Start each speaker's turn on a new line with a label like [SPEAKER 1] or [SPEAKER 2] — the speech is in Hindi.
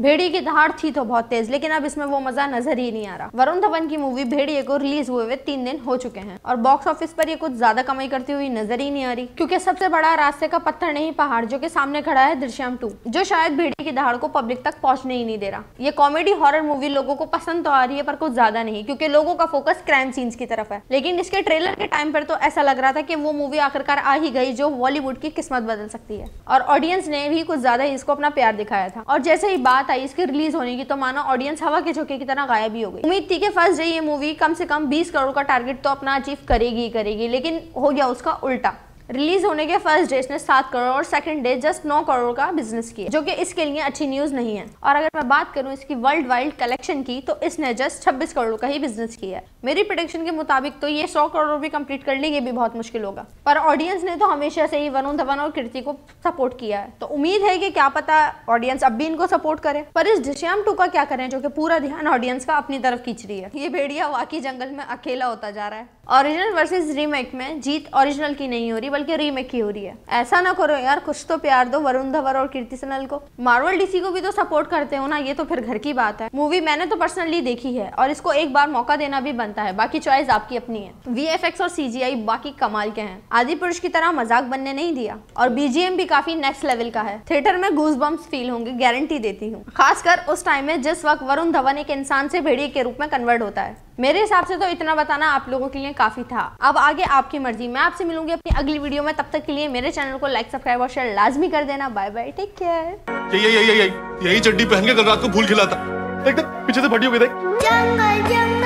[SPEAKER 1] भेड़िए की धार थी तो बहुत तेज लेकिन अब इसमें वो मजा नजर ही नहीं आ रहा वरुण धवन की मूवी भेड़िए को रिलीज हुए हुए तीन दिन हो चुके हैं और बॉक्स ऑफिस पर ये कुछ ज्यादा कमाई करती हुई नजर ही नहीं आ रही क्योंकि सबसे बड़ा रास्ते का पत्थर नहीं पहाड़ जो कि सामने खड़ा है दृश्यम टू जो शायद भेड़िए की दहाड़ को पब्लिक तक पहुंचने ही नहीं दे रहा ये कॉमेडी हॉरर मूवी लोगों को पसंद तो आ रही है पर कुछ ज्यादा नहीं क्योंकि लोगों का फोकस क्राइम सीन्स की तरफ है लेकिन इसके ट्रेलर के टाइम पर तो ऐसा लग रहा था कि वो मूवी आखिरकार आ ही गई जो बॉलीवुड की किस्मत बदल सकती है और ऑडियंस ने भी कुछ ज्यादा ही इसको अपना प्यार दिखाया था और जैसे ही बात आई इसके रिलीज होने की तो मानो ऑडियंस हवा के झोंके की तरह गायब ही हो गई उम्मीद थी कि फर्स्ट डे ये मूवी कम से कम बीस करोड़ का टारगेट तो अपना अचीव करेगी ही करेगी लेकिन हो गया उसका उल्टा रिलीज होने के फर्स्ट डे इसने सात करोड़ और सेकंड डे जस्ट नौ करोड़ का बिजनेस किया जो कि इसके लिए अच्छी न्यूज नहीं है और अगर मैं बात करूं इसकी वर्ल्ड वाइड कलेक्शन की तो इसने जस्ट छब्बीस करोड़ का ही बिजनेस किया है मेरी प्रोडिक्शन के मुताबिक तो ये सौ करोड़ भी कम्प्लीट कर लेंगे भी बहुत मुश्किल होगा पर ऑडियंस ने तो हमेशा से ही वरुण धवन और कीर्ति को सपोर्ट किया है तो उम्मीद है कि क्या पता ऑडियंस अब भी इनको सपोर्ट करे पर इस डिश्याम टू का क्या करें जो कि पूरा ध्यान ऑडियंस का अपनी तरफ खींच रही है ये भेड़िया वाकई जंगल में अकेला होता जा रहा है ओरिजिनल वर्सेज रीमेक में जीत ओरिजिनल की नहीं हो रही मार्वल के रीमेक की हो रही है ऐसा ना करो यार कुछ तो प्यार दो वरुण धवर और कीर्ति सनल को मार्वल डीसी को भी तो सपोर्ट करते हो ना ये तो फिर घर की बात है मूवी मैंने तो पर्सनली देखी है और इसको एक बार मौका देना भी बनता है बाकी चॉइस आपकी अपनी है वी और सी बाकी कमाल के हैं आदि पुरुष की तरह मजाक बनने नहीं दिया और बीजीएम भी काफी नेक्स्ट लेवल का है थिएटर में गूस फील होंगे गारंटी देती हूँ खासकर उस टाइम में जिस वक्त वरुण धवन एक इंसान से भेड़िए के रूप में कन्वर्ट होता है मेरे हिसाब से तो इतना बताना आप लोगों के लिए काफी था अब आगे आपकी मर्जी मैं आपसे मिलूंगी अपनी अगली वीडियो में तब तक के लिए मेरे चैनल को लाइक सब्सक्राइब और शेयर लाजमी कर देना बाय बाय टेक केयर यही यही यही चड्डी पहन के कल रात को भूल खिलाता एकदम पीछे से फटी हो गई जंगल जंगल